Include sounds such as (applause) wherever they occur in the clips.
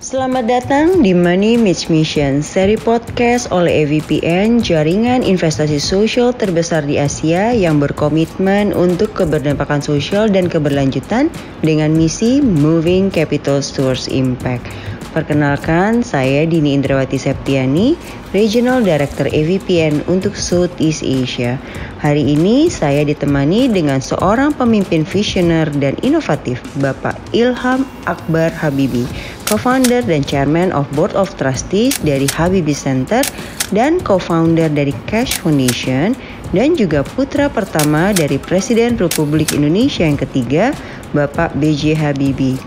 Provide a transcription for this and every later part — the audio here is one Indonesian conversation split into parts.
Selamat datang di Money Match Mission, seri podcast oleh EVPN, jaringan investasi sosial terbesar di Asia yang berkomitmen untuk keberdampakan sosial dan keberlanjutan dengan misi Moving Capital Towards Impact. Perkenalkan, saya Dini Indrawati Septiani, Regional Director EVPN untuk Southeast Asia. Hari ini saya ditemani dengan seorang pemimpin visioner dan inovatif, Bapak Ilham Akbar Habibi co-founder dan chairman of board of trustees dari Habibi Center dan co-founder dari Cash Foundation dan juga putra pertama dari Presiden Republik Indonesia yang ketiga, Bapak B.J. Habibie.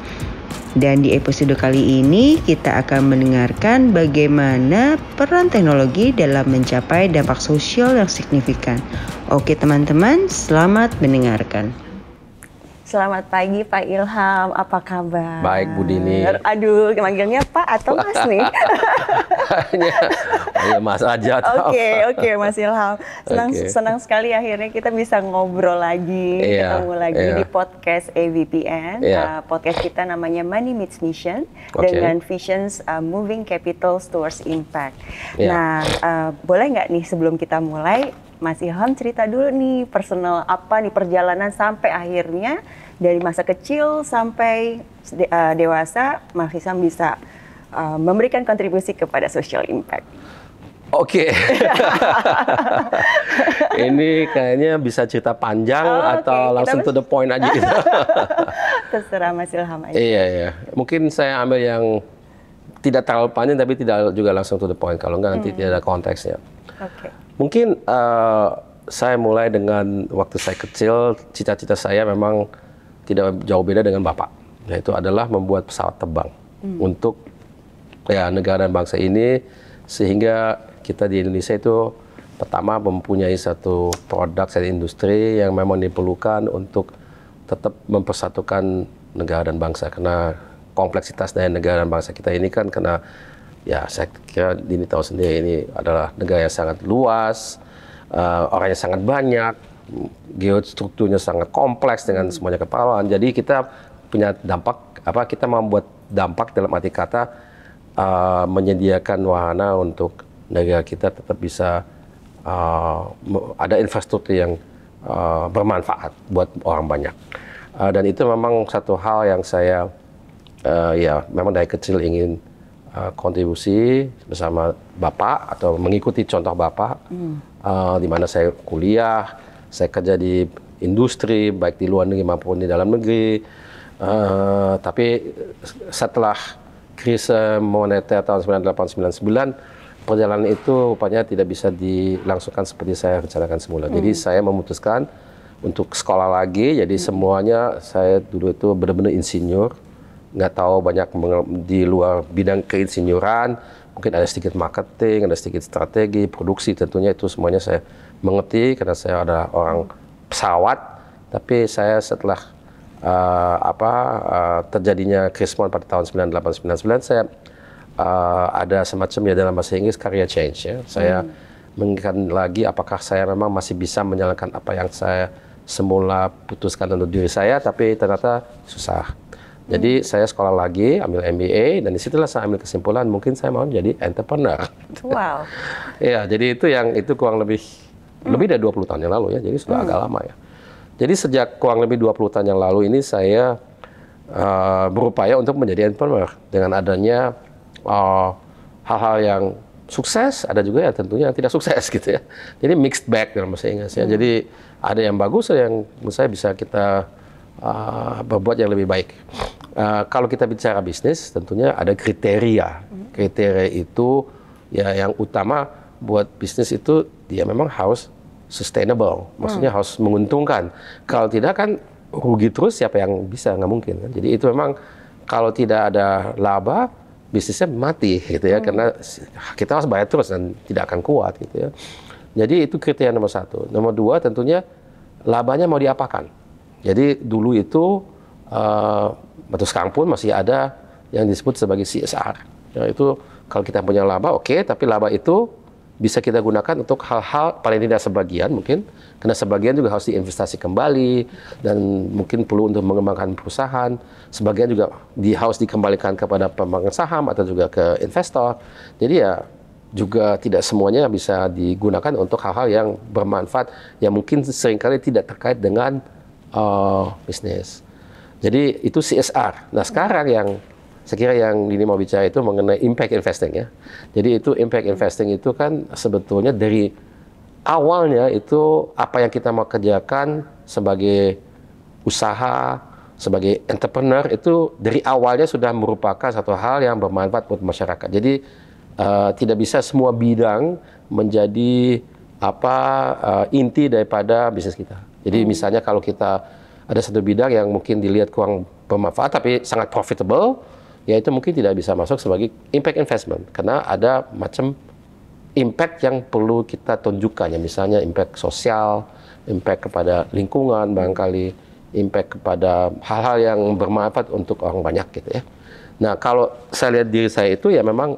Dan di episode kali ini kita akan mendengarkan bagaimana peran teknologi dalam mencapai dampak sosial yang signifikan. Oke teman-teman, selamat mendengarkan. Selamat pagi Pak Ilham, apa kabar? Baik Bu Dini. Aduh, manggilnya Pak atau Mas nih? Hanya ya Mas aja. Oke, oke okay, okay, Mas Ilham. Senang okay. senang sekali akhirnya kita bisa ngobrol lagi, yeah, ketemu lagi yeah. di podcast AVPN. Yeah. Uh, podcast kita namanya Money Meets Mission okay. dengan Visions uh, Moving Capital Towards Impact. Yeah. Nah, uh, boleh nggak nih sebelum kita mulai Mas Ilham cerita dulu nih personal apa nih perjalanan sampai akhirnya dari masa kecil sampai de uh, dewasa Mas Ilham bisa uh, memberikan kontribusi kepada social impact. Oke. Okay. (laughs) ini kayaknya bisa cerita panjang oh, atau okay. langsung to the point aja gitu. (laughs) Terserah Mas Ilham aja. Iya, iya. Mungkin saya ambil yang tidak terlalu panjang tapi tidak juga langsung to the point. Kalau enggak nanti hmm. tidak ada konteksnya. Oke. Okay. Mungkin uh, saya mulai dengan waktu saya kecil, cita-cita saya memang tidak jauh beda dengan bapak, yaitu adalah membuat pesawat terbang hmm. untuk ya negara dan bangsa ini sehingga kita di Indonesia itu pertama mempunyai satu produk dan industri yang memang diperlukan untuk tetap mempersatukan negara dan bangsa karena kompleksitas dari negara dan bangsa kita ini kan karena ya saya kira Dini tahu sendiri ini adalah negara yang sangat luas, uh, eh, orangnya sangat banyak, geostrukturnya sangat kompleks dengan semuanya kepulauan. Jadi kita punya dampak apa kita membuat dampak dalam arti kata uh, menyediakan wahana untuk negara kita tetap bisa uh, ada infrastruktur yang uh, bermanfaat buat orang banyak. Uh, dan itu memang satu hal yang saya uh, ya memang dari kecil ingin Eh, kontribusi bersama Bapak atau mengikuti contoh Bapak hmm. uh, di mana saya kuliah, saya kerja di industri baik di luar negeri maupun di dalam negeri. Uh, tapi setelah krisis moneter tahun 1999 perjalanan itu rupanya tidak bisa dilangsungkan seperti saya rencanakan semula. Hmm. Jadi saya memutuskan untuk sekolah lagi. Jadi hmm. semuanya saya dulu itu benar-benar insinyur nggak tahu banyak di luar bidang keinsinyuran, mungkin ada sedikit marketing, ada sedikit strategi, produksi tentunya itu semuanya saya mengerti karena saya adalah orang pesawat. Tapi saya setelah uh, apa uh, terjadinya krismon pada tahun 9899 saya uh, ada semacam ya dalam bahasa Inggris career change ya. Saya hmm. mengingatkan lagi apakah saya memang masih bisa menjalankan apa yang saya semula putuskan untuk diri saya tapi ternyata susah jadi hmm. saya sekolah lagi, ambil MBA, dan disitulah saya ambil kesimpulan mungkin saya mau jadi entrepreneur. Wow. (laughs) ya, jadi itu yang itu kurang lebih hmm. lebih dari 20 tahun yang lalu ya, jadi sudah hmm. agak lama ya. Jadi sejak kurang lebih 20 tahun yang lalu ini saya uh, berupaya untuk menjadi entrepreneur dengan adanya eh, hal-hal uh, yang sukses, ada juga ya tentunya yang tidak sukses (laughs) gitu ya. Jadi mixed bag dalam bahasa Inggris ya. Hmm. Jadi ada yang bagus, ada yang menurut saya bisa kita uh, berbuat yang lebih baik. Uh, kalau kita bicara bisnis, tentunya ada kriteria. Kriteria itu ya yang utama buat bisnis itu dia memang harus sustainable, maksudnya hmm. harus menguntungkan. Kalau tidak kan rugi terus siapa yang bisa nggak mungkin kan. Jadi itu memang kalau tidak ada laba bisnisnya mati gitu ya hmm. karena kita harus bayar terus dan tidak akan kuat gitu ya. Jadi itu kriteria nomor satu. Nomor dua tentunya labanya mau diapakan. Jadi dulu itu uh, eh, atau sekarang pun masih ada yang disebut sebagai CSR. Ya, itu kalau kita punya laba oke, okay, tapi laba itu bisa kita gunakan untuk hal-hal paling tidak sebagian mungkin karena sebagian juga harus diinvestasi kembali dan mungkin perlu untuk mengembangkan perusahaan sebagian juga di harus dikembalikan kepada pemegang saham atau juga ke investor jadi ya juga tidak semuanya bisa digunakan untuk hal-hal yang bermanfaat yang mungkin seringkali tidak terkait dengan Oh, bisnis. Jadi itu CSR. Nah sekarang yang saya kira yang ini mau bicara itu mengenai impact investing ya. Jadi itu impact investing itu kan sebetulnya dari awalnya itu apa yang kita mau kerjakan sebagai usaha, sebagai entrepreneur itu dari awalnya sudah merupakan satu hal yang bermanfaat buat masyarakat. Jadi uh, tidak bisa semua bidang menjadi apa uh, inti daripada bisnis kita. Jadi hmm. misalnya kalau kita ada satu bidang yang mungkin dilihat kurang bermanfaat tapi sangat profitable, ya itu mungkin tidak bisa masuk sebagai impact investment karena ada macam impact yang perlu kita tunjukkan ya misalnya impact sosial, impact kepada lingkungan barangkali, impact kepada hal-hal yang bermanfaat untuk orang banyak gitu ya. Nah, kalau saya lihat diri saya itu ya memang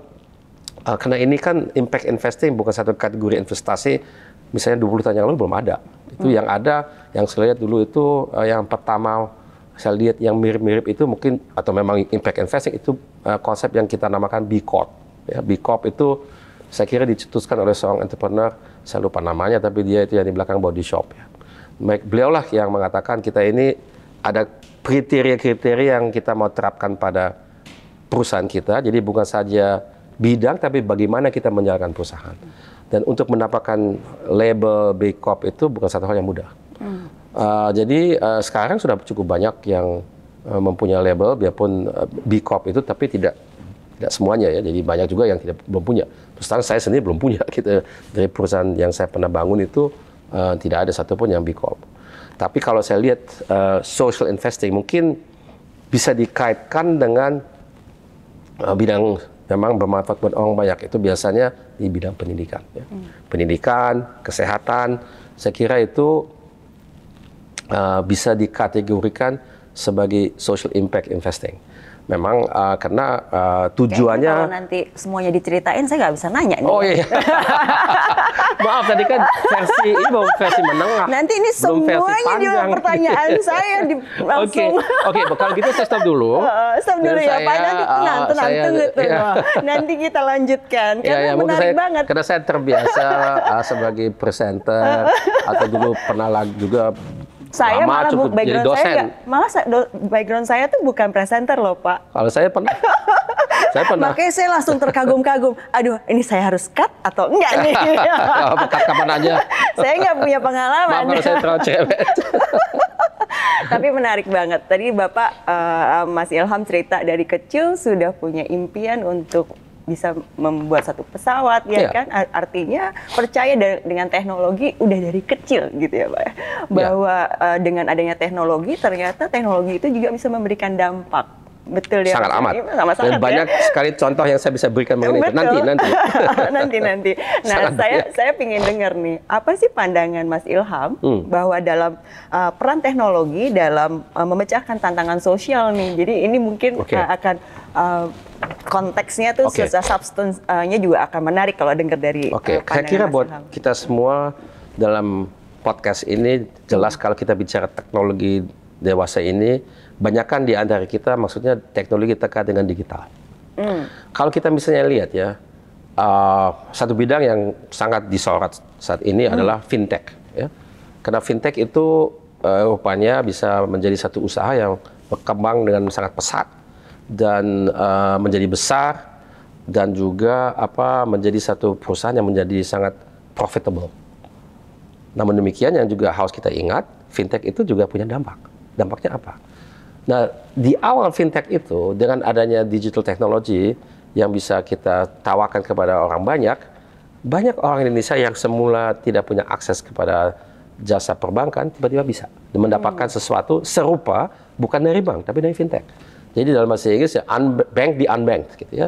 uh, karena ini kan impact investing bukan satu kategori investasi misalnya 20 tahun yang lalu belum ada. Itu hmm. yang ada yang saya lihat dulu itu uh, yang pertama saya lihat yang mirip-mirip itu mungkin atau memang impact investing itu uh, konsep yang kita namakan B Corp. Ya, B Corp itu saya kira dicetuskan oleh seorang entrepreneur, saya lupa namanya tapi dia itu yang di belakang body shop ya. lah yang mengatakan kita ini ada kriteria-kriteria yang kita mau terapkan pada perusahaan kita. Jadi bukan saja bidang tapi bagaimana kita menjalankan perusahaan. Dan untuk mendapatkan label B Corp itu bukan satu hal yang mudah. Hmm. Uh, jadi uh, sekarang sudah cukup banyak yang uh, mempunyai label, biarpun uh, B Corp itu, tapi tidak tidak semuanya ya. Jadi banyak juga yang tidak belum punya. Terus sekarang saya sendiri belum punya. (laughs) Gitu. Dari perusahaan yang saya pernah bangun itu uh, tidak ada satupun yang B Corp. Tapi kalau saya lihat uh, social investing mungkin bisa dikaitkan dengan uh, bidang memang bermanfaat buat orang banyak itu biasanya di bidang pendidikan ya. hmm. pendidikan kesehatan saya kira itu uh, bisa dikategorikan sebagai social impact investing memang uh, karena uh, tujuannya kalau nanti semuanya diceritain saya nggak bisa nanya nih. Oh iya. (laughs) Maaf tadi kan versi ini baru versi menengah. Nanti ini belum semuanya di pertanyaan (laughs) saya di langsung. Oke, okay. oke, okay, kalau gitu saya stop dulu. Uh, (laughs) stop dulu Dan ya saya, Pak. Nanti tenang, uh, tenang, saya, tunggu, tunggu. Ya. Nanti kita lanjutkan iya, karena ya, menarik saya, banget. Karena saya terbiasa uh, sebagai presenter atau dulu pernah juga saya Lama, malah cukup background jadi dosen. saya gak, malah saya, do, background saya tuh bukan presenter loh pak. Kalau saya pernah, (laughs) saya pernah. Makanya saya langsung terkagum-kagum. Aduh, ini saya harus cut atau enggak nih? (laughs) cut kapan aja. saya nggak punya pengalaman. Maaf saya terlalu cewek. (laughs) Tapi menarik banget. Tadi Bapak uh, Mas Ilham cerita dari kecil sudah punya impian untuk bisa membuat satu pesawat ya yeah. kan artinya percaya dengan teknologi udah dari kecil gitu ya Pak ya? Iya. bahwa yeah. uh, dengan adanya teknologi ternyata teknologi itu juga bisa memberikan dampak Betul ya. Sangat amat. Sama iya, -sama Dan banyak ya. sekali contoh yang saya bisa berikan mengenai Betul. itu. Nanti, (laughs) nanti. nanti, nanti. (laughs) Nah, Sangat, saya ya. saya ingin dengar nih, apa sih pandangan Mas Ilham hmm. bahwa dalam uh, peran teknologi dalam uh, memecahkan tantangan sosial nih. Jadi ini mungkin okay. uh, akan uh, konteksnya tuh okay. secara substansinya uh, juga akan menarik kalau dengar dari uh, Oke, okay. uh, saya kira buat Ilham. kita semua dalam podcast ini jelas hmm. kalau kita bicara teknologi dewasa ini Banyakkan di antara kita, maksudnya teknologi terkait dengan digital. Mm. Kalau kita misalnya lihat ya, uh, satu bidang yang sangat disorot saat ini mm. adalah fintech. Ya. Karena fintech itu uh, rupanya bisa menjadi satu usaha yang berkembang dengan sangat pesat dan uh, menjadi besar dan juga apa menjadi satu perusahaan yang menjadi sangat profitable. Namun demikian yang juga harus kita ingat, fintech itu juga punya dampak. Dampaknya apa? Nah, di awal fintech itu dengan adanya digital technology yang bisa kita tawarkan kepada orang banyak, banyak orang Indonesia yang semula tidak punya akses kepada jasa perbankan tiba-tiba bisa mendapatkan hmm. sesuatu serupa bukan dari bank tapi dari fintech. Jadi dalam bahasa Inggris ya unbank di unbanked gitu ya.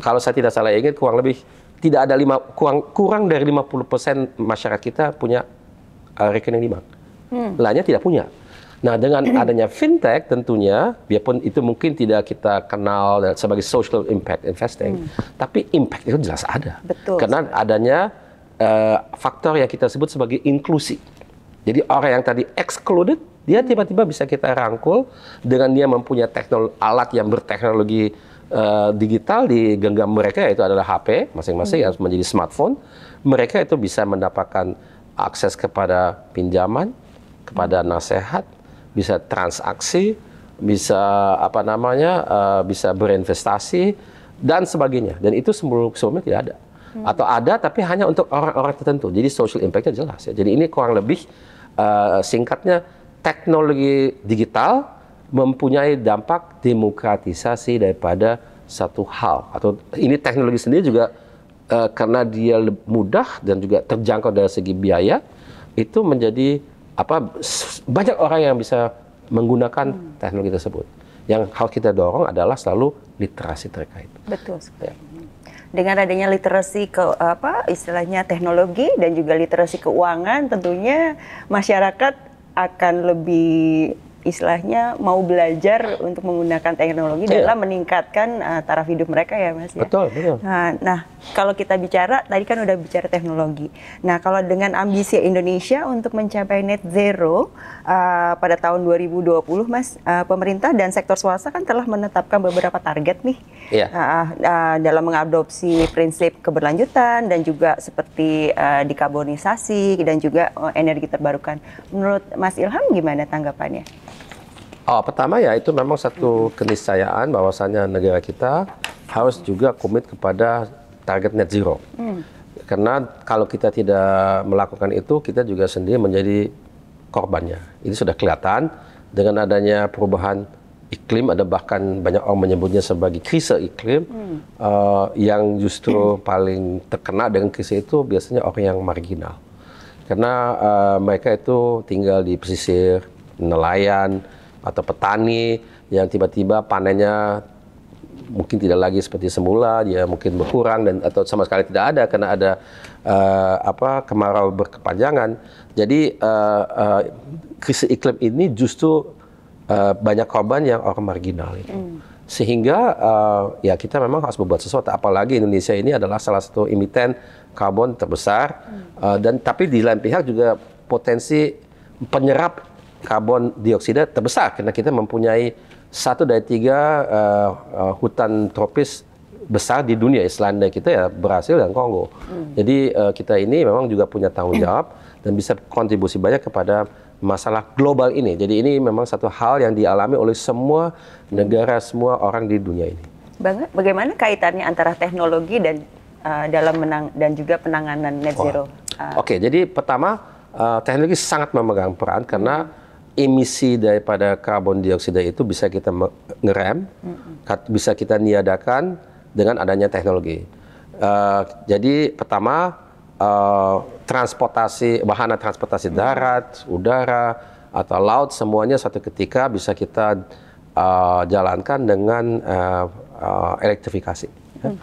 Kalau saya tidak salah ingat kurang lebih tidak ada lima kurang kurang dari 50% masyarakat kita punya uh, rekening di bank. Hmm. Lainnya tidak punya. Nah, dengan adanya fintech tentunya, biarpun itu mungkin tidak kita kenal sebagai social impact investing, hmm. tapi impact itu jelas ada. Betul. Karena adanya uh, faktor yang kita sebut sebagai inklusi. Jadi orang yang tadi excluded, dia tiba-tiba bisa kita rangkul dengan dia mempunyai teknologi alat yang berteknologi uh, digital di genggam mereka yaitu adalah HP masing-masing hmm. yang menjadi smartphone. Mereka itu bisa mendapatkan akses kepada pinjaman, kepada hmm. nasihat, bisa transaksi, bisa apa namanya, uh, bisa berinvestasi dan sebagainya. Dan itu sebelumnya tidak ada. Hmm. Atau ada tapi hanya untuk orang-orang tertentu. Jadi social impact-nya jelas ya. Jadi ini kurang lebih uh, singkatnya teknologi digital mempunyai dampak demokratisasi daripada satu hal atau ini teknologi sendiri juga uh, karena dia mudah dan juga terjangkau dari segi biaya itu menjadi apa banyak orang yang bisa menggunakan hmm. teknologi tersebut. Yang harus kita dorong adalah selalu literasi terkait. Betul sekali. Ya. Dengan adanya literasi ke apa istilahnya teknologi dan juga literasi keuangan tentunya masyarakat akan lebih istilahnya mau belajar untuk menggunakan teknologi yeah. dalam meningkatkan uh, taraf hidup mereka ya mas ya. Betul betul. Nah, nah kalau kita bicara tadi kan udah bicara teknologi. Nah kalau dengan ambisi Indonesia untuk mencapai net zero uh, pada tahun 2020 mas, uh, pemerintah dan sektor swasta kan telah menetapkan beberapa target nih yeah. Iya. uh, uh, dalam mengadopsi prinsip keberlanjutan dan juga seperti uh, dikarbonisasi dan juga energi terbarukan. Menurut Mas Ilham gimana tanggapannya? Oh, pertama ya itu memang satu keniscayaan bahwasannya negara kita harus juga komit kepada target net zero. Hmm. Karena kalau kita tidak melakukan itu, kita juga sendiri menjadi korbannya. Ini sudah kelihatan dengan adanya perubahan iklim, ada bahkan banyak orang menyebutnya sebagai krisis iklim, hmm. uh, yang justru hmm. paling terkena dengan krisis itu biasanya orang yang marginal. Karena uh, mereka itu tinggal di pesisir, nelayan, atau petani yang tiba-tiba panennya mungkin tidak lagi seperti semula, dia mungkin berkurang dan atau sama sekali tidak ada karena ada uh, apa kemarau berkepanjangan. Jadi uh, uh, krisis iklim ini justru uh, banyak korban yang orang marginal itu. Hmm. Sehingga uh, ya kita memang harus berbuat sesuatu. Apalagi Indonesia ini adalah salah satu emiten karbon terbesar hmm. uh, dan tapi di lain pihak juga potensi penyerap karbon dioksida terbesar karena kita mempunyai satu dari tiga uh, uh, hutan tropis besar di dunia Islandia kita ya berhasil dan Kongo. Hmm. Jadi uh, kita ini memang juga punya tanggung (clears throat) jawab dan bisa kontribusi banyak kepada masalah global ini. Jadi ini memang satu hal yang dialami oleh semua negara semua orang di dunia ini. Banget. bagaimana kaitannya antara teknologi dan uh, dalam menang dan juga penanganan net zero? Oh. Uh. Oke, okay, jadi pertama uh, teknologi sangat memegang peran karena hmm emisi daripada karbon dioksida itu bisa kita ngerem, mm-hmm. bisa kita niadakan dengan adanya teknologi. Uh, jadi pertama uh, transportasi bahan transportasi darat, mm-hmm. udara atau laut semuanya satu ketika bisa kita uh, jalankan dengan uh, uh, elektrifikasi. Mm-hmm.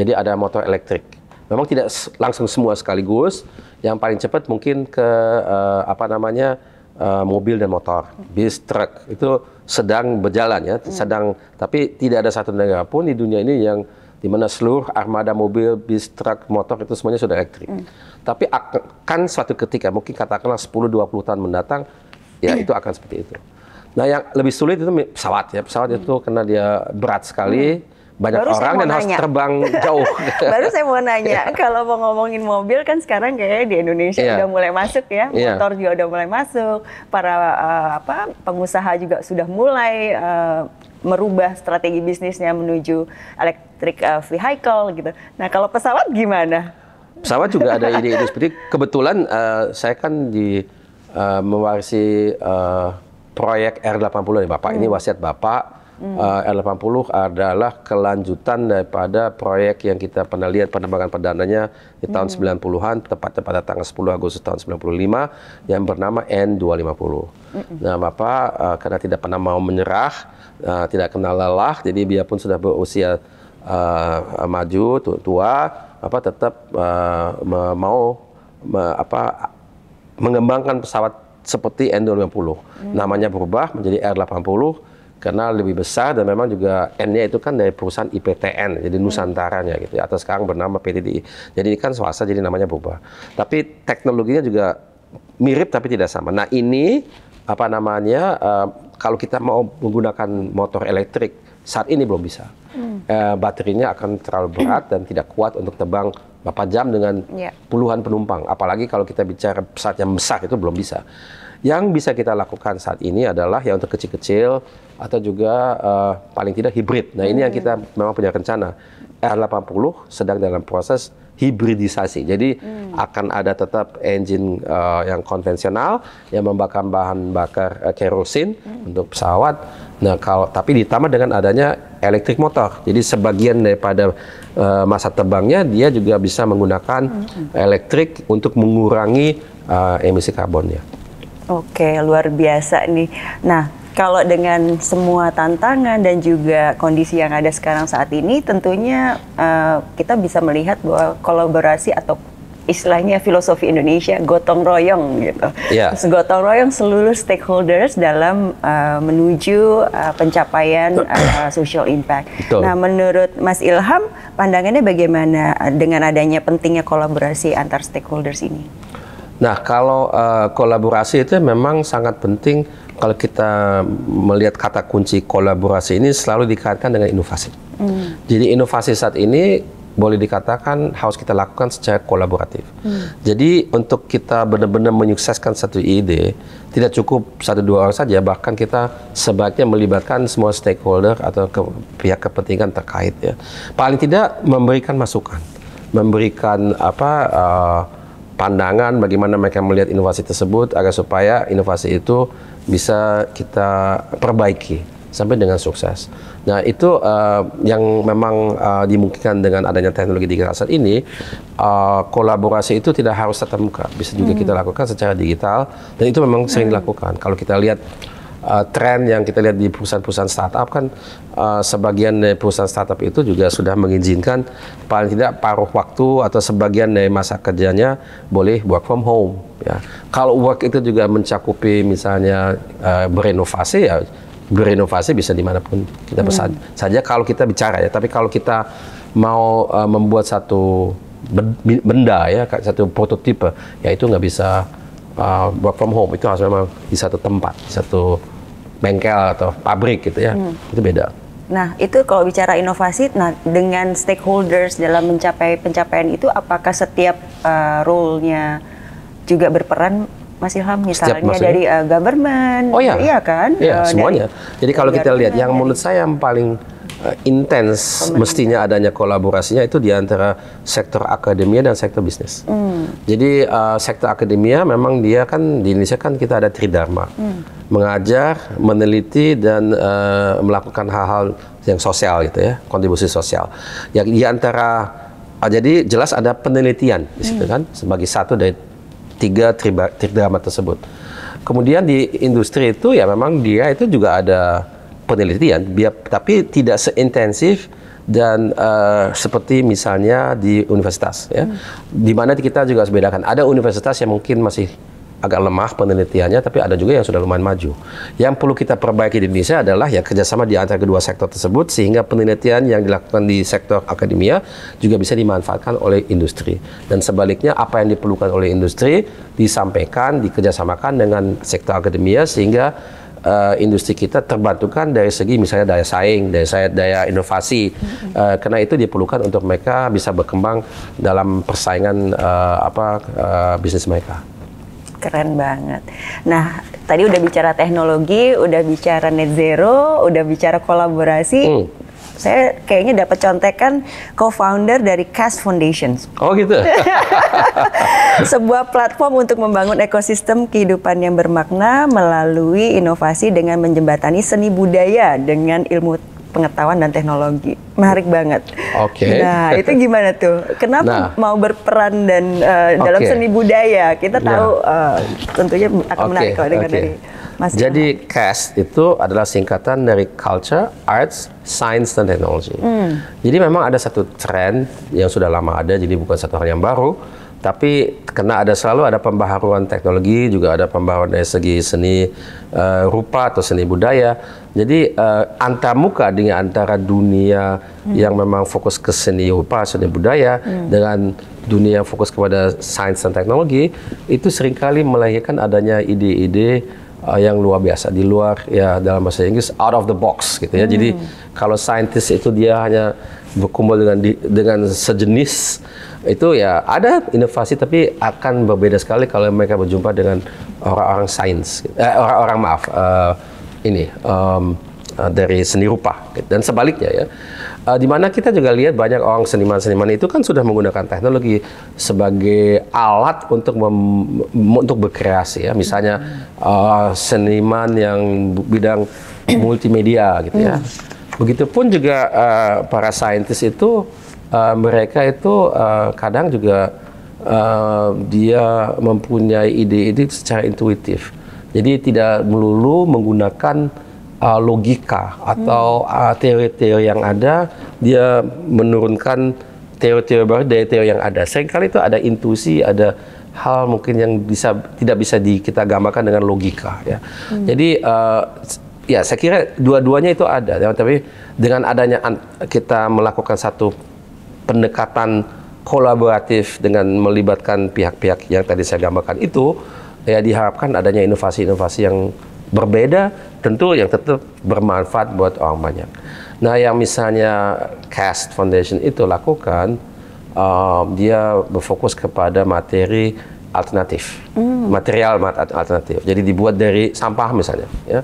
Jadi ada motor elektrik. Memang tidak langsung semua sekaligus. Yang paling cepat mungkin ke uh, apa namanya? uh, mobil dan motor, bis, truk itu sedang berjalan ya, hmm. sedang tapi tidak ada satu negara pun di dunia ini yang di mana seluruh armada mobil, bis, truk, motor itu semuanya sudah elektrik. Hmm. Tapi akan suatu ketika mungkin katakanlah 10 20 tahun mendatang ya hmm. itu akan seperti itu. Nah, yang lebih sulit itu pesawat ya. Pesawat hmm. itu karena dia berat sekali. Hmm banyak Baru orang dan nanya. harus terbang (laughs) jauh. Baru saya mau nanya, iya. kalau mau ngomongin mobil kan sekarang kayaknya di Indonesia yeah. udah mulai masuk ya, yeah. motor juga udah mulai masuk, para uh, apa pengusaha juga sudah mulai uh, merubah strategi bisnisnya menuju electric uh, vehicle gitu. Nah kalau pesawat gimana? Pesawat juga ada ide-ide (laughs) seperti kebetulan uh, saya kan di uh, mewarisi uh, proyek R80 dari ya, Bapak hmm. ini wasiat Bapak hmm. uh, r 80 adalah kelanjutan daripada proyek yang kita pernah lihat penerbangan perdananya di tahun hmm. 90-an, tepatnya pada tanggal 10 Agustus tahun 95 yang bernama N250. Hmm. Nah, Bapak uh, karena tidak pernah mau menyerah, uh, tidak kenal lelah, jadi biarpun sudah berusia uh, maju, tua, apa tetap uh, mau me, apa mengembangkan pesawat seperti N250. Hmm. Namanya berubah menjadi R80 karena lebih besar dan memang juga N-nya itu kan dari perusahaan IPTN, jadi hmm. Nusantaranya gitu ya, atau sekarang bernama PTDI. Jadi ini kan swasta, jadi namanya berubah. Tapi teknologinya juga mirip tapi tidak sama. Nah ini apa namanya uh, kalau kita mau menggunakan motor elektrik saat ini belum bisa. Hmm. Uh, eh, baterainya akan terlalu berat dan tidak kuat untuk tebang berapa jam dengan yeah. puluhan penumpang. Apalagi kalau kita bicara pesawat yang besar itu belum bisa. Yang bisa kita lakukan saat ini adalah yang untuk kecil-kecil atau juga uh, paling tidak hibrid. Nah, hmm. ini yang hmm. kita memang punya rencana. R80 sedang dalam proses hibridisasi. Jadi hmm. akan ada tetap engine uh, yang konvensional yang membakar bahan bakar uh, kerosin hmm. untuk pesawat. Nah, kalau tapi ditambah dengan adanya elektrik motor. Jadi sebagian daripada uh, masa terbangnya dia juga bisa menggunakan hmm. elektrik untuk mengurangi uh, emisi karbonnya. Oke, luar biasa nih. Nah, kalau dengan semua tantangan dan juga kondisi yang ada sekarang saat ini, tentunya uh, kita bisa melihat bahwa kolaborasi atau istilahnya filosofi Indonesia gotong royong gitu. Yeah. Terus gotong royong seluruh stakeholders dalam uh, menuju uh, pencapaian uh, social impact. Betul. Nah, menurut Mas Ilham, pandangannya bagaimana dengan adanya pentingnya kolaborasi antar stakeholders ini? Nah, kalau uh, kolaborasi itu memang sangat penting kalau kita melihat kata kunci kolaborasi ini selalu dikaitkan dengan inovasi. Mm. Jadi inovasi saat ini boleh dikatakan harus kita lakukan secara kolaboratif. Mm. Jadi untuk kita benar-benar menyukseskan satu ide, tidak cukup satu dua orang saja, bahkan kita sebaiknya melibatkan semua stakeholder atau ke, pihak kepentingan terkait ya. Paling tidak memberikan masukan, memberikan apa uh, pandangan bagaimana mereka melihat inovasi tersebut agar supaya inovasi itu bisa kita perbaiki sampai dengan sukses. Nah itu uh, yang memang uh, dimungkinkan dengan adanya teknologi digital saat ini uh, kolaborasi itu tidak harus tatap muka bisa juga hmm. kita lakukan secara digital dan itu memang sering hmm. dilakukan. Kalau kita lihat uh, eh, tren yang kita lihat di perusahaan-perusahaan startup kan uh, sebagian dari perusahaan startup itu juga sudah mengizinkan paling tidak paruh waktu atau sebagian dari masa kerjanya boleh work from home ya. Kalau work itu juga mencakupi misalnya uh, berinovasi ya berinovasi bisa dimanapun kita hmm. saja kalau kita bicara ya tapi kalau kita mau uh, membuat satu benda ya satu prototipe ya itu nggak bisa uh, work from home itu harus memang di satu tempat di satu bengkel atau pabrik gitu ya hmm. itu beda nah itu kalau bicara inovasi nah dengan stakeholders dalam mencapai pencapaian itu apakah setiap uh, role-nya juga berperan Mas Ilham misalnya Setiap, dari uh, government, oh, iya. iya kan? Iya, uh, semuanya. Dari, Jadi kalau iya, kita lihat iya, yang iya. menurut saya yang paling uh, intens mestinya adanya kolaborasinya itu di antara sektor akademia dan sektor bisnis. Mm. Jadi uh, sektor akademia memang dia kan di Indonesia kan kita ada tridharma. Mm. Mengajar, meneliti dan uh, melakukan hal-hal yang sosial gitu ya, kontribusi sosial. Yang di antara uh, jadi jelas ada penelitian di situ mm. kan sebagai satu dari tiga tridharma tersebut. Kemudian di industri itu ya memang dia itu juga ada penelitian, biar, tapi tidak seintensif dan uh, seperti misalnya di universitas, ya, hmm. di mana kita juga harus bedakan. Ada universitas yang mungkin masih agak lemah penelitiannya, tapi ada juga yang sudah lumayan maju. Yang perlu kita perbaiki di Indonesia adalah ya kerjasama di antara kedua sektor tersebut, sehingga penelitian yang dilakukan di sektor akademia juga bisa dimanfaatkan oleh industri. Dan sebaliknya, apa yang diperlukan oleh industri disampaikan, dikerjasamakan dengan sektor akademia, sehingga uh, industri kita terbantukan dari segi misalnya daya saing, daya saya daya inovasi. Mm-hmm. Uh, karena itu diperlukan untuk mereka bisa berkembang dalam persaingan uh, apa uh, bisnis mereka. Keren banget. Nah, tadi udah bicara teknologi, udah bicara net zero, udah bicara kolaborasi. Mm saya kayaknya dapat contekan co-founder dari Cash Foundations. Oh gitu. (laughs) Sebuah platform untuk membangun ekosistem kehidupan yang bermakna melalui inovasi dengan menjembatani seni budaya dengan ilmu pengetahuan dan teknologi. Menarik banget. Oke. Okay. Nah, itu gimana tuh? Kenapa nah. mau berperan dan uh, dalam okay. seni budaya? Kita nah. tahu nah. uh, tentunya akan okay. menarik kalau dengar okay. dari Mas Jadi Cast itu adalah singkatan dari Culture, Arts, Science, dan Technology. Hmm. Jadi memang ada satu tren yang sudah lama ada, jadi bukan satu hal yang baru. Tapi karena ada selalu ada pembaharuan teknologi, juga ada pembaharuan dari segi seni uh, rupa atau seni budaya. Jadi uh, eh, antamuka dengan antara dunia hmm. yang memang fokus ke seni rupa, seni budaya hmm. dengan dunia yang fokus kepada sains dan teknologi itu seringkali melahirkan adanya ide-ide uh, yang luar biasa di luar ya dalam bahasa Inggris out of the box gitu ya. Hmm. Jadi kalau saintis itu dia hanya berkumpul dengan di, dengan sejenis itu ya ada inovasi tapi akan berbeda sekali kalau mereka berjumpa dengan orang-orang sains eh, orang-orang maaf uh, ini um, Eh, dari seni rupa dan sebaliknya ya uh, di mana kita juga lihat banyak orang seniman-seniman itu kan sudah menggunakan teknologi sebagai alat untuk mem, untuk berkreasi ya misalnya uh, seniman yang bidang (clears throat) multimedia gitu ya hmm. begitupun juga uh, para saintis itu uh, mereka itu uh, kadang juga uh, dia mempunyai ide-ide secara intuitif. Jadi tidak melulu menggunakan uh, logika atau hmm. uh, teori-teori uh, yang ada dia menurunkan teori-teori baru dari teori yang ada. Seringkali itu ada intuisi, ada hal mungkin yang bisa tidak bisa di, kita gambarkan dengan logika ya. Hmm. Jadi uh, ya saya kira dua-duanya itu ada ya, tapi dengan adanya kita melakukan satu pendekatan kolaboratif dengan melibatkan pihak-pihak yang tadi saya gambarkan itu ya diharapkan adanya inovasi-inovasi yang Berbeda tentu yang tetap bermanfaat buat orang banyak. Nah yang misalnya CAST Foundation itu lakukan, um, dia berfokus kepada materi alternatif, mm. material alternatif. Jadi dibuat dari sampah misalnya. Ya.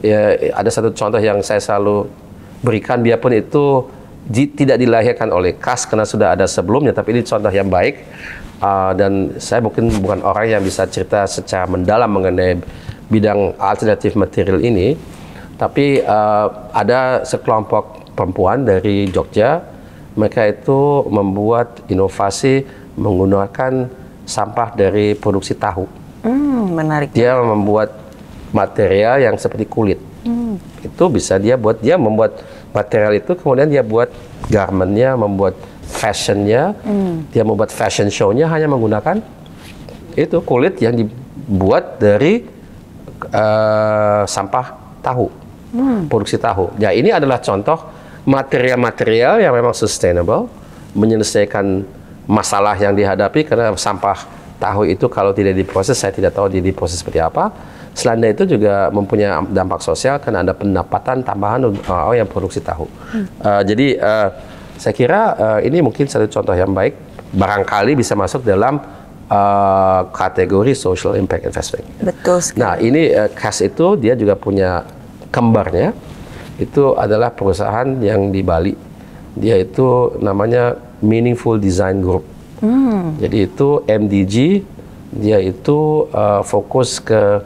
ya ada satu contoh yang saya selalu berikan, biarpun itu di, tidak dilahirkan oleh Cast karena sudah ada sebelumnya, tapi ini contoh yang baik. Uh, dan saya mungkin bukan orang yang bisa cerita secara mendalam mengenai bidang alternatif material ini, tapi uh, ada sekelompok perempuan dari Jogja, mereka itu membuat inovasi menggunakan sampah dari produksi tahu. Hmm, menarik. Dia membuat material yang seperti kulit. Hmm. Itu bisa dia buat, dia membuat material itu kemudian dia buat garmentnya, membuat fashionnya, hmm. dia membuat fashion show-nya hanya menggunakan itu kulit yang dibuat dari uh, sampah tahu, hmm. produksi tahu. Ya ini adalah contoh material-material yang memang sustainable, menyelesaikan masalah yang dihadapi karena sampah tahu itu kalau tidak diproses, saya tidak tahu jadi diproses seperti apa. Selain itu juga mempunyai dampak sosial karena ada pendapatan tambahan eh, orang oh, yang produksi tahu. Hmm. Uh, jadi uh, saya kira uh, ini mungkin satu contoh yang baik barangkali bisa masuk dalam uh, kategori social impact investing. Betul nah, sekali. Nah, ini uh, cash itu dia juga punya kembarnya. Itu adalah perusahaan yang di Bali. Dia itu namanya Meaningful Design Group. Hmm. Jadi itu MDG dia itu uh, fokus ke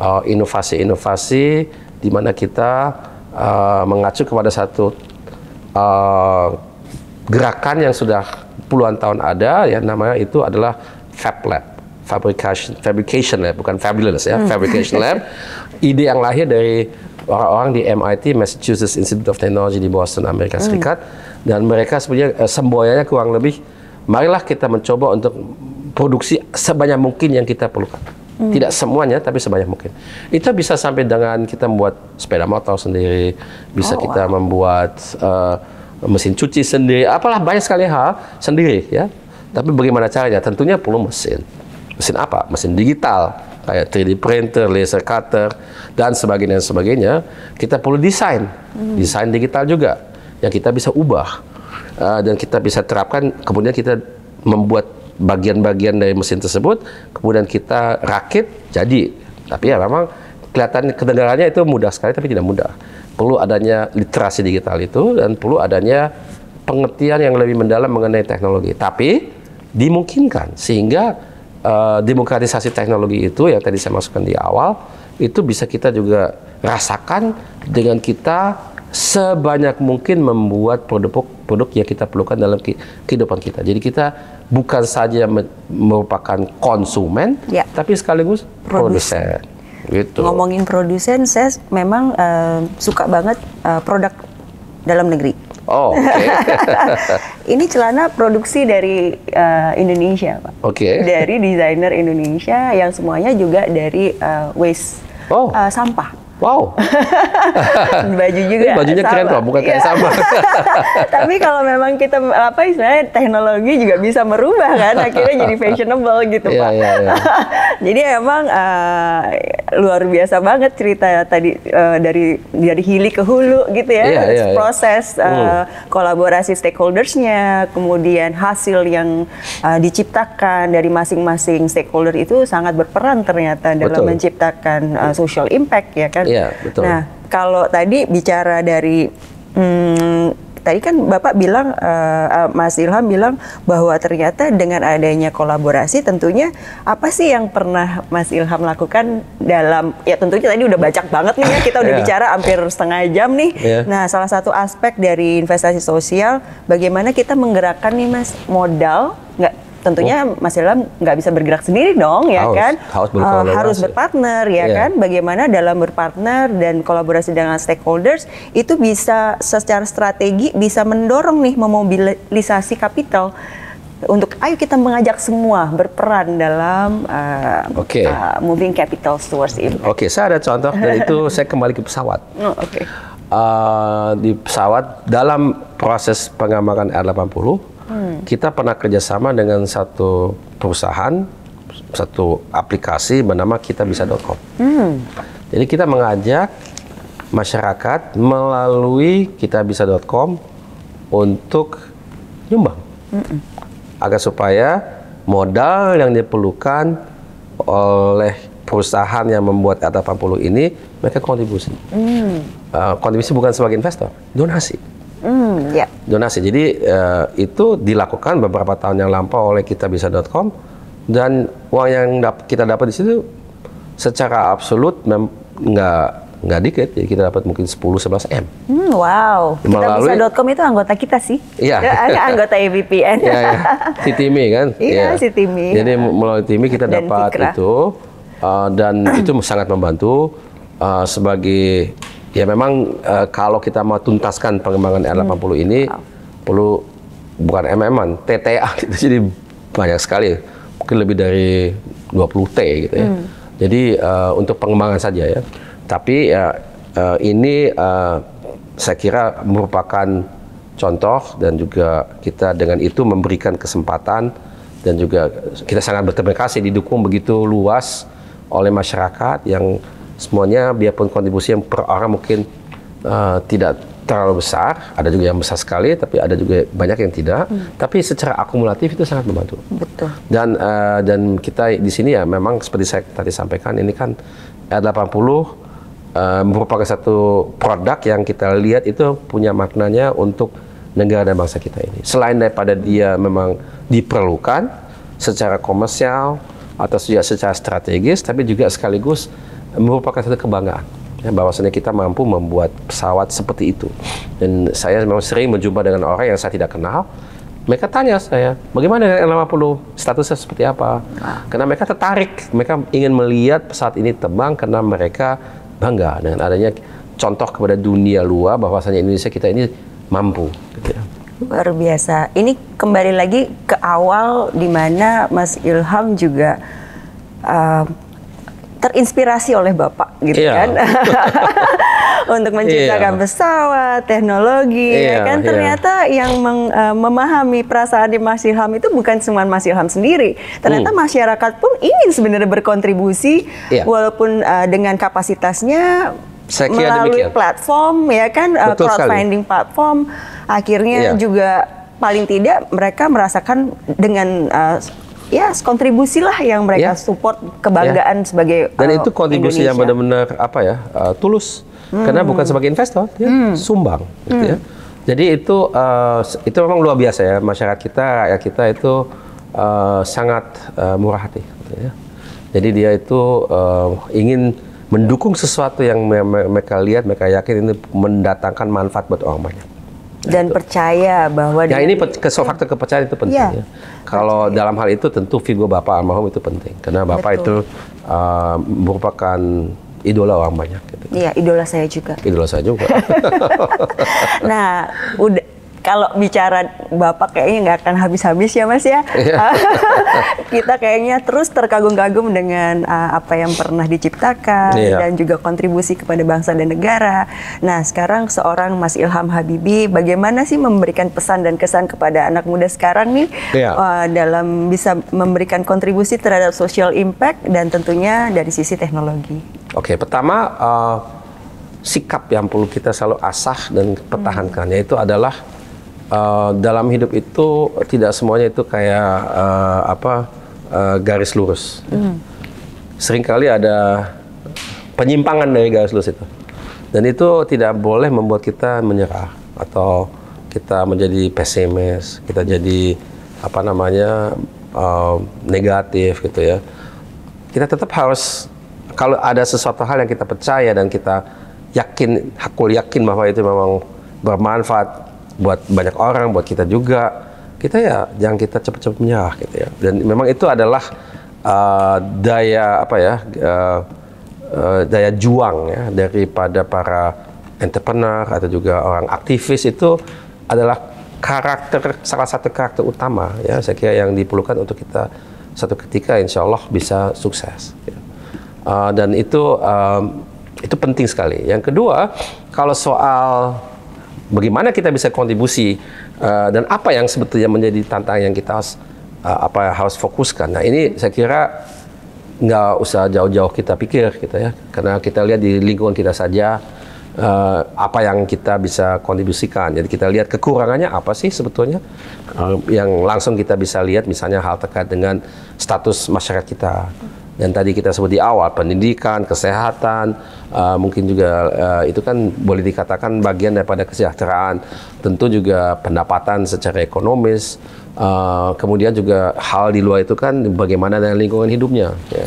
uh, inovasi-inovasi uh, di mana kita uh, mengacu kepada satu uh, gerakan yang sudah puluhan tahun ada ya namanya itu adalah Fab Lab, fabrication, fabrication lab, bukan fabulous ya, hmm. fabrication lab. Ide yang lahir dari orang-orang di MIT, Massachusetts Institute of Technology di Boston, Amerika Serikat, dan mereka sebenarnya uh, eh, semboyanya kurang lebih, marilah kita mencoba untuk produksi sebanyak mungkin yang kita perlukan. Hmm. Tidak semuanya, tapi sebanyak mungkin. Itu bisa sampai dengan kita membuat sepeda motor sendiri, bisa oh, kita wow. membuat uh, mesin cuci sendiri, apalah banyak sekali hal sendiri ya. Tapi bagaimana caranya? Tentunya perlu mesin. Mesin apa? Mesin digital kayak 3D printer, laser cutter dan sebagainya dan sebagainya. Kita perlu desain, hmm. desain digital juga yang kita bisa ubah uh, dan kita bisa terapkan. Kemudian kita membuat bagian-bagian dari mesin tersebut, kemudian kita rakit jadi. Tapi ya memang kelihatan kedengarannya itu mudah sekali tapi tidak mudah. Perlu adanya literasi digital itu dan perlu adanya pengertian yang lebih mendalam mengenai teknologi. Tapi dimungkinkan sehingga uh, demokratisasi teknologi itu yang tadi saya masukkan di awal itu bisa kita juga rasakan dengan kita sebanyak mungkin membuat produk-produk yang kita perlukan dalam kehidupan kita. Jadi kita bukan saja merupakan konsumen, ya. tapi sekaligus produsen. produsen. Gitu. Ngomongin produsen, saya memang uh, suka banget uh, produk dalam negeri. Oh, Okay. (laughs) ini celana produksi dari uh, Indonesia, Pak. Oke. Okay. Dari desainer Indonesia yang semuanya juga dari uh, waste oh. uh, sampah. Wow. (laughs) baju juga. Ini bajunya sama. keren kok, bukan kayak iya. sama. (laughs) Tapi kalau memang kita apa istilahnya teknologi juga bisa merubah kan, akhirnya jadi fashionable gitu yeah, pak. Yeah, iya. (laughs) yeah. jadi emang uh, luar biasa banget cerita tadi uh, dari dari hili ke hulu gitu ya, yeah, yeah, iya. proses yeah. Hmm. kolaborasi stakeholdersnya, kemudian hasil yang uh, diciptakan dari masing-masing stakeholder itu sangat berperan ternyata dalam Betul. menciptakan uh, social impact ya kan Iya, betul. Nah, kalau tadi bicara dari hmm, tadi kan Bapak bilang, uh, Mas Ilham bilang bahwa ternyata dengan adanya kolaborasi tentunya apa sih yang pernah Mas Ilham lakukan dalam, ya tentunya tadi udah bacak banget nih ya, kita udah yeah. bicara hampir setengah jam nih. Yeah. Nah salah satu aspek dari investasi sosial, bagaimana kita menggerakkan nih Mas modal, nggak tentunya oh. Mas Ilham nggak bisa bergerak sendiri dong ya house, kan harus Uh, harus berpartner ya yeah. kan bagaimana dalam berpartner dan kolaborasi dengan stakeholders itu bisa secara strategi bisa mendorong nih memobilisasi kapital untuk ayo kita mengajak semua berperan dalam uh, eh, okay. uh, eh, moving capital towards impact. Oke, okay, saya ada contoh dari itu (laughs) saya kembali ke pesawat. Oh, Oke. Okay. Uh, di pesawat dalam proses pengamakan R80 hmm. kita pernah kerjasama dengan satu perusahaan, satu aplikasi bernama kitabisa.com. Hmm. Jadi kita mengajak masyarakat melalui kitabisa.com untuk nyumbang. Hmm. Agar supaya modal yang diperlukan oleh perusahaan yang membuat kata 80 ini mereka kontribusi. Hmm. Uh, kontribusi bukan sebagai investor, donasi. Mm, yeah. Donasi. Jadi uh, itu dilakukan beberapa tahun yang lampau oleh kitabisa.com dan uang yang dap kita dapat di situ secara absolut nggak nggak dikit jadi kita dapat mungkin 10 11 m. Hmm, wow. Melalui, kitabisa.com itu anggota kita sih. Iya. (laughs) anggota EVPN. Iya, ya. Si Timi kan? Iya, ya. si Timi. Jadi melalui Timi kita dapat itu uh, dan itu sangat membantu uh, sebagai Ya memang uh, kalau kita mau tuntaskan pengembangan R80 hmm. ini wow. perlu bukan MM-an, TTA (laughs) gitu. Jadi banyak sekali, mungkin lebih dari 20 T gitu ya. Hmm. Jadi uh, untuk pengembangan saja ya. Tapi ya uh, ini uh, saya kira merupakan contoh dan juga kita dengan itu memberikan kesempatan dan juga kita sangat berterima kasih didukung begitu luas oleh masyarakat yang semuanya biarpun kontribusi yang per orang mungkin uh, tidak terlalu besar, ada juga yang besar sekali, tapi ada juga banyak yang tidak. Hmm. Tapi secara akumulatif itu sangat membantu. Betul. Dan uh, dan kita di sini ya memang seperti saya tadi sampaikan, ini kan R80 uh, eh, merupakan satu produk yang kita lihat itu punya maknanya untuk negara dan bangsa kita ini. Selain daripada dia memang diperlukan secara komersial atau juga secara strategis, tapi juga sekaligus merupakan satu kebanggaan ya, bahwasanya kita mampu membuat pesawat seperti itu. Dan saya memang sering berjumpa dengan orang yang saya tidak kenal. Mereka tanya saya, bagaimana dengan N50? Statusnya seperti apa? Karena mereka tertarik, mereka ingin melihat pesawat ini terbang karena mereka bangga dengan adanya contoh kepada dunia luar bahwasanya Indonesia kita ini mampu. Gitu ya. Luar biasa. Ini kembali lagi ke awal di mana Mas Ilham juga uh, terinspirasi oleh Bapak gitu yeah. kan. (laughs) Untuk menciptakan yeah. pesawat, teknologi yeah, iya, kan. Iya. Ternyata yang meng, uh, memahami perasaan di Mas Ilham itu bukan cuma Mas Ilham sendiri. Ternyata hmm. masyarakat pun ingin sebenarnya berkontribusi yeah. walaupun uh, dengan kapasitasnya Sekian melalui demikian. platform ya kan uh, crowdfunding sekali. platform akhirnya yeah. juga paling tidak mereka merasakan dengan uh, ya yes, ya. ya. eh, kontribusi yang mereka yeah. support kebanggaan yeah. sebagai dan itu kontribusi Indonesia. yang benar-benar apa ya uh, tulus hmm. karena bukan sebagai investor ya, hmm. sumbang gitu ya. hmm. ya jadi itu uh, itu memang luar biasa ya masyarakat kita rakyat kita itu uh, sangat uh, murah hati gitu ya jadi dia itu uh, ingin mendukung sesuatu yang mereka lihat mereka yakin ini mendatangkan manfaat buat orang banyak dan itu. percaya bahwa ya ini so faktor kepercayaan itu penting ya. ya. kalau percaya. dalam hal itu tentu figur bapak almarhum itu penting karena bapak Betul. itu uh, merupakan idola orang banyak gitu. Iya, idola saya juga. Idola saya juga. (laughs) nah, udah kalau bicara Bapak kayaknya nggak akan habis-habis ya Mas ya. Iya. (laughs) kita kayaknya terus terkagum-kagum dengan uh, apa yang pernah diciptakan yeah. dan juga kontribusi kepada bangsa dan negara. Nah, sekarang seorang Mas Ilham Habibi bagaimana sih memberikan pesan dan kesan kepada anak muda sekarang nih yeah. Iya. uh, dalam bisa memberikan kontribusi terhadap social impact dan tentunya dari sisi teknologi. Oke, okay, pertama uh, sikap yang perlu kita selalu asah dan pertahankan hmm. yaitu adalah Eh, dalam hidup itu tidak semuanya itu kayak uh, apa uh, garis lurus. Mm. Seringkali ada penyimpangan dari garis lurus itu. Dan itu tidak boleh membuat kita menyerah atau kita menjadi pesimis, kita jadi apa namanya uh, negatif gitu ya. Kita tetap harus kalau ada sesuatu hal yang kita percaya dan kita yakin, hakul yakin bahwa itu memang bermanfaat buat banyak orang, buat kita juga. Kita ya jangan kita cepat-cepat menyerah gitu ya. Dan memang itu adalah uh, daya apa ya uh, uh, daya juang ya daripada para entrepreneur atau juga orang aktivis itu adalah karakter salah satu karakter utama ya saya kira yang diperlukan untuk kita satu ketika insya Allah bisa sukses ya. uh, dan itu um, itu penting sekali yang kedua kalau soal bagaimana kita bisa kontribusi uh, dan apa yang sebetulnya menjadi tantangan yang kita harus uh, apa harus fokuskan. Nah ini saya kira nggak usah jauh-jauh kita pikir kita gitu ya karena kita lihat di lingkungan kita saja uh, apa yang kita bisa kontribusikan. Jadi kita lihat kekurangannya apa sih sebetulnya uh, yang langsung kita bisa lihat misalnya hal terkait dengan status masyarakat kita yang tadi kita sebut di awal pendidikan, kesehatan, uh, mungkin juga uh, itu kan boleh dikatakan bagian daripada kesejahteraan. Tentu juga pendapatan secara ekonomis, uh, kemudian juga hal di luar itu kan bagaimana dengan lingkungan hidupnya, ya.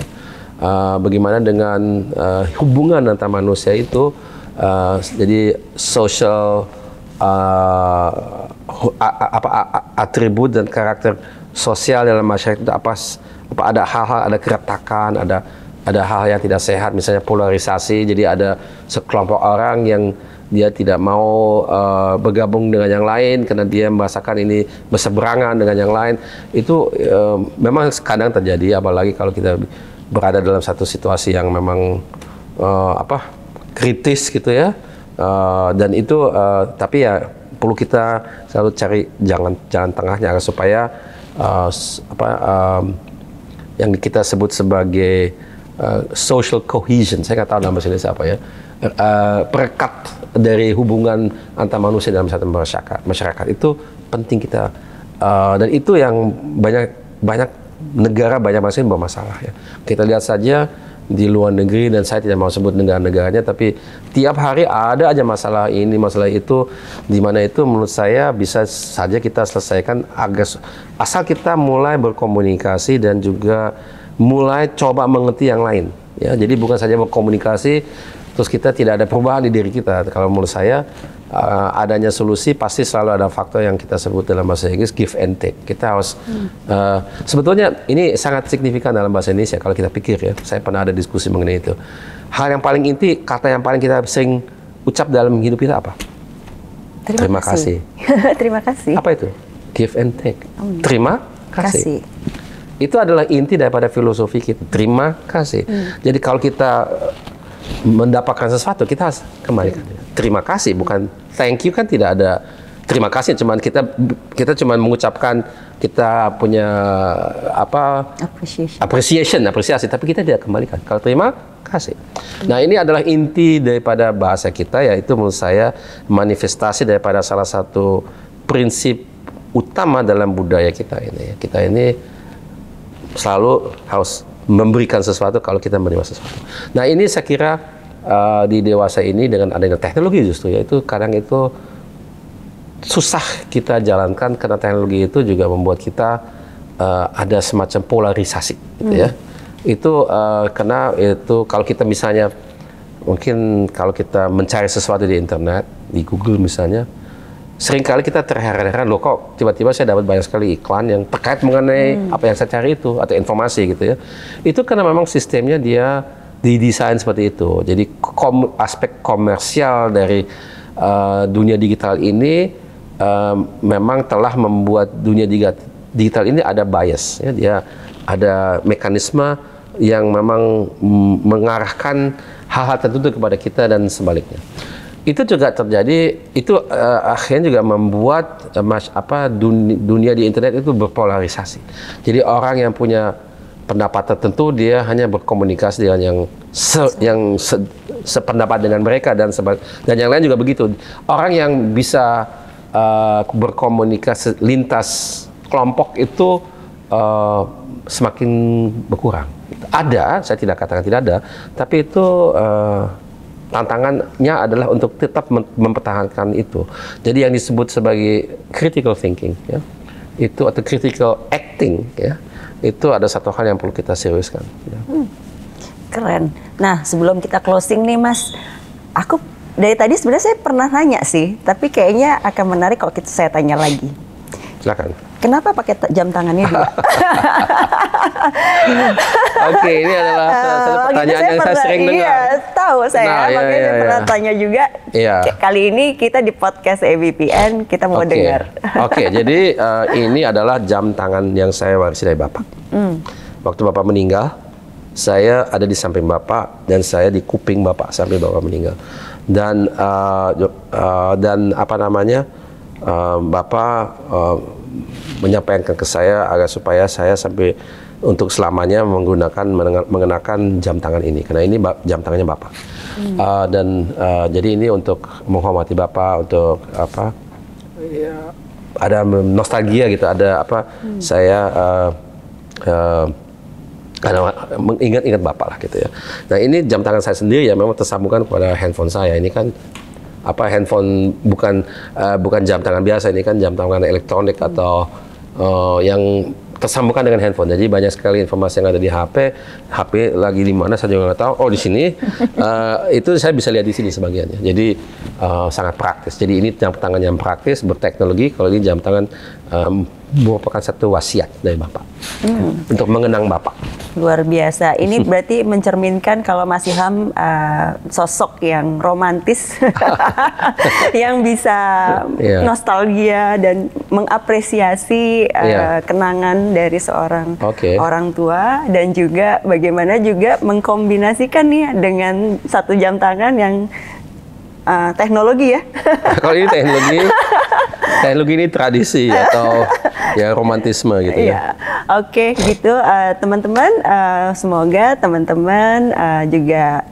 uh, bagaimana dengan uh, hubungan antara manusia itu. Uh, jadi social uh, atribut dan karakter sosial dalam masyarakat itu apa apa ada hal-hal ada keretakan, ada ada hal yang tidak sehat misalnya polarisasi jadi ada sekelompok orang yang dia tidak mau uh, bergabung dengan yang lain karena dia merasakan ini berseberangan dengan yang lain itu uh, memang kadang terjadi apalagi kalau kita berada dalam satu situasi yang memang uh, apa kritis gitu ya uh, dan itu uh, tapi ya perlu kita selalu cari jangan jangan tengahnya supaya uh, apa uh, yang kita sebut sebagai uh, social cohesion. Saya nggak tahu nama bahasa apa ya. Uh, perekat dari hubungan antar manusia dalam satu masyarakat. Masyarakat itu penting kita uh, dan itu yang banyak banyak negara banyak masih bermasalah ya. Kita lihat saja di luar negeri dan saya tidak mau sebut negara-negaranya tapi tiap hari ada aja masalah ini masalah itu di mana itu menurut saya bisa saja kita selesaikan agar asal kita mulai berkomunikasi dan juga mulai coba mengerti yang lain ya jadi bukan saja berkomunikasi terus kita tidak ada perubahan di diri kita kalau menurut saya uh, adanya solusi pasti selalu ada faktor yang kita sebut dalam bahasa Inggris give and take. Kita harus hmm. uh, sebetulnya ini sangat signifikan dalam bahasa Indonesia kalau kita pikir ya. Saya pernah ada diskusi mengenai itu. Hal yang paling inti, kata yang paling kita sering ucap dalam hidup kita apa? Terima, Terima kasih. kasih. (laughs) Terima kasih. Apa itu? Give and take. Oh, iya. Terima kasih. kasih. Itu adalah inti daripada filosofi kita. Terima kasih. Hmm. Jadi kalau kita mendapatkan sesuatu kita harus kembalikan. Terima kasih bukan thank you kan tidak ada terima kasih cuman kita kita cuman mengucapkan kita punya apa appreciation appreciation apresiasi tapi kita tidak kembalikan. Kalau terima kasih. Nah, ini adalah inti daripada bahasa kita yaitu menurut saya manifestasi daripada salah satu prinsip utama dalam budaya kita ini. Kita ini selalu harus memberikan sesuatu kalau kita menerima sesuatu. Nah ini saya kira uh, di dewasa ini dengan adanya teknologi justru ya itu kadang itu susah kita jalankan karena teknologi itu juga membuat kita uh, ada semacam polarisasi gitu ya. hmm. ya. Itu uh, karena itu kalau kita misalnya mungkin kalau kita mencari sesuatu di internet, di Google misalnya, seringkali kita terheran-heran loh kok tiba-tiba saya dapat banyak sekali iklan yang terkait mengenai hmm. apa yang saya cari itu atau informasi gitu ya. Itu karena memang sistemnya dia didesain seperti itu. Jadi kom aspek komersial dari uh, dunia digital ini uh, memang telah membuat dunia digital ini ada bias ya dia ada mekanisme yang memang mengarahkan hal-hal tertentu kepada kita dan sebaliknya itu juga terjadi itu uh, akhirnya juga membuat uh, mas apa dunia, dunia di internet itu berpolarisasi jadi orang yang punya pendapat tertentu dia hanya berkomunikasi dengan yang se, yang se, sependapat dengan mereka dan seba, dan yang lain juga begitu orang yang bisa uh, berkomunikasi lintas kelompok itu uh, semakin berkurang ada saya tidak katakan tidak ada tapi itu uh, tantangannya adalah untuk tetap mempertahankan itu. Jadi yang disebut sebagai critical thinking, ya, itu atau critical acting, ya, itu ada satu hal yang perlu kita seriuskan. Ya. Hmm. Keren. Nah, sebelum kita closing nih, Mas, aku dari tadi sebenarnya saya pernah nanya sih, tapi kayaknya akan menarik kalau kita saya tanya lagi. Silakan. Kenapa pakai jam tangannya dua? (laughs) Oke, ini adalah eh, satu pertanyaan saya yang pernah, saya sering iya, Tahu saya, nah, iya, makanya iya, iya, saya pernah iya. tanya juga. Iya. Kali ini kita di podcast EBPN, kita mau okay. dengar. Oke, okay, (laughs) jadi uh, ini adalah jam tangan yang saya warisi dari Bapak. Hmm. Waktu Bapak meninggal, saya ada di samping Bapak dan saya di kuping Bapak sampai Bapak meninggal. Dan uh, uh, dan apa namanya? Uh, Bapak uh, menyampaikan ke saya agar supaya saya sampai untuk selamanya menggunakan mengenakan jam tangan ini karena ini jam tangannya bapak hmm. uh, dan uh, jadi ini untuk menghormati bapak untuk apa yeah. ada nostalgia gitu ada apa hmm. saya uh, uh, mengingat-ingat bapak lah gitu ya. Nah ini jam tangan saya sendiri ya memang tersambungkan kepada handphone saya. Ini kan apa handphone bukan uh, bukan jam tangan biasa ini kan jam tangan elektronik atau uh, yang tersambungkan dengan handphone. Jadi banyak sekali informasi yang ada di HP, HP lagi di mana saya juga nggak tahu. Oh di sini, uh, (laughs) itu saya bisa lihat di sini sebagiannya. Jadi uh, sangat praktis. Jadi ini jam tangan yang praktis berteknologi. Kalau ini jam tangan um, merupakan satu wasiat dari Bapak hmm. untuk mengenang Bapak. Luar biasa. Ini (laughs) berarti mencerminkan kalau Mas Ilham uh, sosok yang romantis, (laughs) yang bisa yeah. nostalgia dan mengapresiasi uh, eh, yeah. kenangan dari seorang okay. orang tua dan juga bagaimana juga mengkombinasikan nih dengan satu jam tangan yang uh, teknologi ya. (laughs) Kalau ini teknologi, Kayak teknologi gini tradisi (laughs) atau ya romantisme gitu ya. Iya. Oke, okay, gitu uh, teman-teman. Uh, semoga teman-teman uh, juga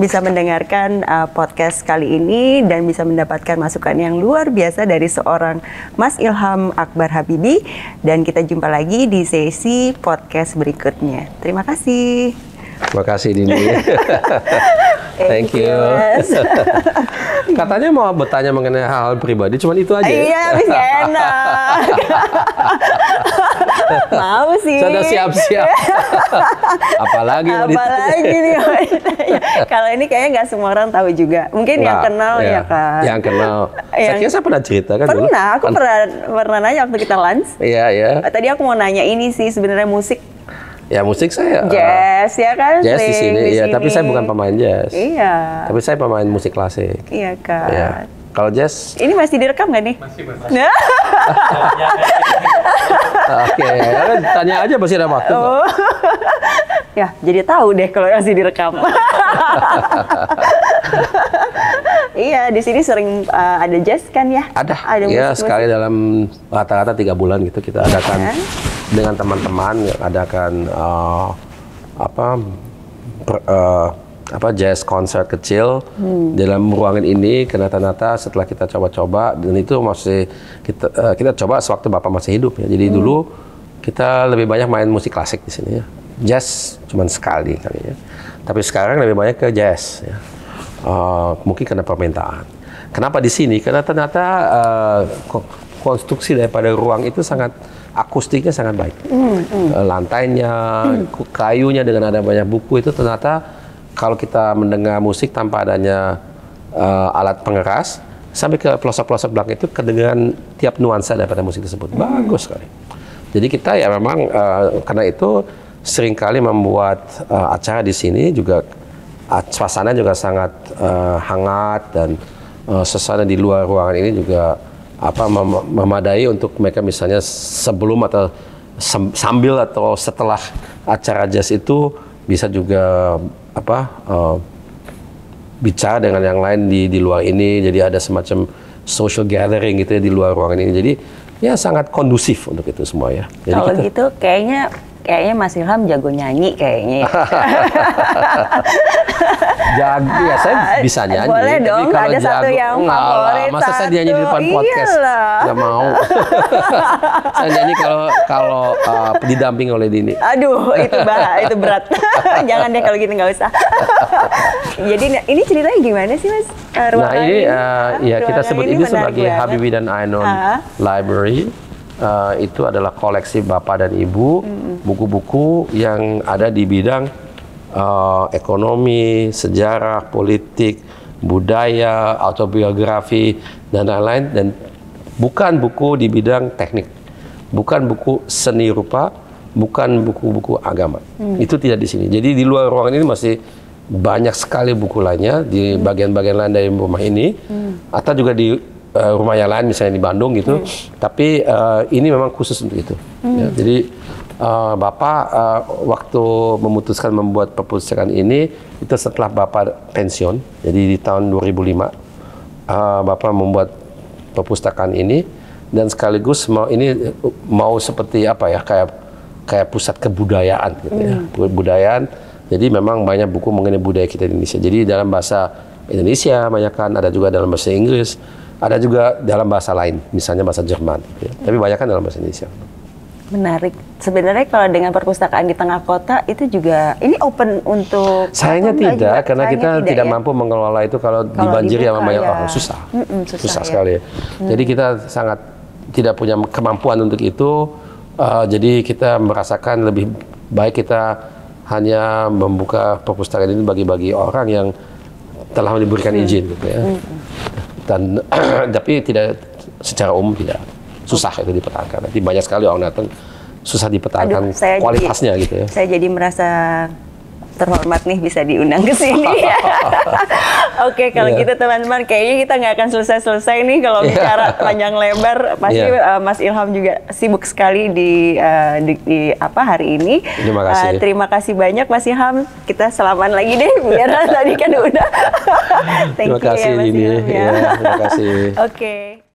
bisa mendengarkan uh, podcast kali ini dan bisa mendapatkan masukan yang luar biasa dari seorang Mas Ilham Akbar Habibi dan kita jumpa lagi di sesi podcast berikutnya. Terima kasih. Terima kasih Dini. (laughs) Thank you. (laughs) Katanya mau bertanya mengenai hal-hal pribadi, cuman itu aja. Ya. Iya, habis enak. (laughs) mau sih. Sudah siap-siap. Apalagi Apalagi nih. Kalau ini kayaknya nggak semua orang tahu juga. Mungkin nah, yang kenal ya, ya kan. Yang kenal. Yang... Saya kira saya pernah cerita kan pernah, dulu. aku pernah pernah nanya waktu kita lunch. Iya, iya. Tadi aku mau nanya ini sih sebenarnya musik Ya musik saya. Jazz eh, ya kan. Jazz di sini. Iya, tapi saya bukan pemain jazz. Iya. Tapi saya pemain musik klasik. Iya kan. Iya. Kalau jazz ini masih direkam nggak nih? Masih, masih. Nah. (laughs) Oke, okay. tanya aja pasti ada waktu. Oh. (laughs) ya, jadi tahu deh kalau masih direkam. (laughs) iya, di sini sering uh, ada jazz kan ya? Ada. Ada. Iya, sekali dalam rata-rata tiga bulan gitu kita adakan. Iya dengan teman-teman yang adakan uh, apa per, uh, apa jazz konser kecil hmm. dalam ruangan ini karena ternyata setelah kita coba-coba dan itu masih kita uh, kita coba sewaktu bapak masih hidup ya jadi hmm. dulu kita lebih banyak main musik klasik di sini ya jazz cuman sekali kali ya tapi sekarang lebih banyak ke jazz ya uh, mungkin karena permintaan kenapa di sini karena ternyata uh, konstruksi daripada ruang itu sangat akustiknya sangat baik. Mm, mm. Lantainya, mm. kayunya dengan ada banyak buku itu ternyata kalau kita mendengar musik tanpa adanya uh, alat pengeras sampai ke pelosok-pelosok belakang itu kedengaran tiap nuansa daripada musik tersebut. Mm. Bagus sekali. Jadi kita ya memang uh, karena itu seringkali membuat uh, acara di sini juga suasana juga sangat uh, hangat dan uh, suasana di luar ruangan ini juga apa memadai untuk mereka misalnya sebelum atau sambil atau setelah acara jazz itu bisa juga apa uh, bicara dengan yang lain di di luar ini jadi ada semacam social gathering gitu ya di luar ruangan ini jadi ya sangat kondusif untuk itu semua ya. Jadi Kalau kita, gitu kayaknya kayaknya Mas Ilham jago nyanyi kayaknya. jago ya (laughs) iya, saya bisa nyanyi. Boleh dong. dong, kalau ada jago, satu yang favorit. Masa saya nyanyi di depan podcast? Iyalah. Gak mau. (laughs) saya nyanyi kalau kalau uh, didamping oleh Dini. Aduh, itu bah, itu berat. (laughs) Jangan deh kalau gitu nggak usah. Jadi nah, ini ceritanya gimana sih Mas? Uh, nah ini, uh, ya kita sebut ini, ini sebagai Habibie dan Ainon Library Eh, itu adalah koleksi bapak dan ibu buku-buku mm -hmm. yang ada di bidang uh, ekonomi, sejarah, politik, budaya, autobiografi dan lain-lain dan bukan buku di bidang teknik, bukan buku seni rupa, bukan buku-buku agama. Mm hmm. Itu tidak di sini. Jadi di luar ruangan ini masih banyak sekali buku lainnya di mm. bagian-bagian lain dari rumah ini, mm hmm. atau juga di uh, rumah yang lain misalnya di Bandung gitu. Hmm. Tapi uh, ini memang khusus untuk itu. Hmm. Ya, jadi uh, Bapak uh, waktu memutuskan membuat perpustakaan ini itu setelah Bapak pensiun. Jadi di tahun 2005 uh, Bapak membuat perpustakaan ini dan sekaligus mau ini mau seperti apa ya kayak kayak pusat kebudayaan gitu ya, hmm. Kebudayaan. Jadi memang banyak buku mengenai budaya kita di Indonesia. Jadi dalam bahasa Indonesia banyak kan ada juga dalam bahasa Inggris ada juga dalam bahasa lain, misalnya bahasa Jerman. Gitu ya. Tapi banyak kan dalam bahasa Indonesia. Menarik. Sebenarnya kalau dengan perpustakaan di tengah kota itu juga ini open untuk sayangnya tidak juga, karena kita tidak, tidak ya? mampu mengelola itu kalau, kalau dibanjiri sama banyak ya. orang susah. Mm -mm, susah. Susah ya. sekali. Mm. Jadi kita sangat tidak punya kemampuan untuk itu. Uh, jadi kita merasakan lebih baik kita hanya membuka perpustakaan ini bagi-bagi orang yang telah diberikan hmm. izin Mm. gitu ya. -mm dan (clears throat) tapi tidak secara umum tidak susah itu dipetakan. Nanti banyak sekali orang datang susah dipetakan Aduh, kualitasnya jadi, gitu ya. Saya jadi merasa terhormat nih bisa diundang ke sini. (laughs) Oke, okay, kalau yeah. gitu teman-teman, kayaknya kita nggak akan selesai-selesai nih kalau yeah. bicara panjang lebar. Pasti iya. yeah. uh, Mas Ilham juga sibuk sekali di, uh, di, di apa hari ini. Terima kasih. Uh, terima kasih banyak Mas Ilham. Kita selamat lagi deh, biar (laughs) tadi kan udah. Thank terima you ya, kasih ya Mas Ilham. Ya. Yeah, terima kasih. (laughs) Oke. Okay.